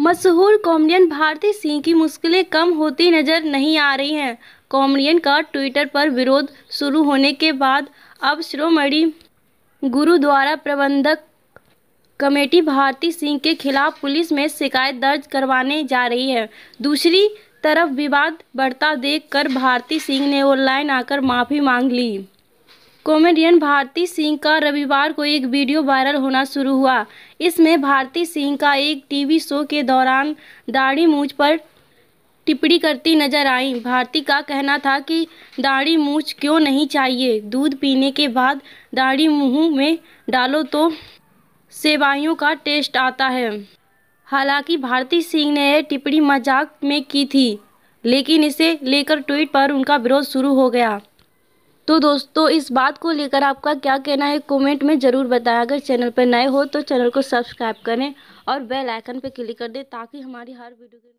मशहूर कॉमेडियन भारती सिंह की मुश्किलें कम होती नजर नहीं आ रही हैं कॉमेडियन का ट्विटर पर विरोध शुरू होने के बाद अब श्रोमणि गुरुद्वारा प्रबंधक कमेटी भारती सिंह के खिलाफ पुलिस में शिकायत दर्ज करवाने जा रही है दूसरी तरफ विवाद बढ़ता देखकर भारती सिंह ने ऑनलाइन आकर माफ़ी मांग ली कॉमेडियन भारती सिंह का रविवार को एक वीडियो वायरल होना शुरू हुआ इसमें भारती सिंह का एक टीवी शो के दौरान दाढ़ी मूछ पर टिप्पणी करती नजर आई भारती का कहना था कि दाढ़ी मूछ क्यों नहीं चाहिए दूध पीने के बाद दाढ़ी मुँह में डालो तो सेवाइयों का टेस्ट आता है हालांकि भारती सिंह ने यह टिप्पणी मजाक में की थी लेकिन इसे लेकर ट्वीट पर उनका विरोध शुरू हो गया तो दोस्तों इस बात को लेकर आपका क्या कहना है कमेंट में ज़रूर बताएं अगर चैनल पर नए हो तो चैनल को सब्सक्राइब करें और बेल आइकन पर क्लिक कर दें ताकि हमारी हर वीडियो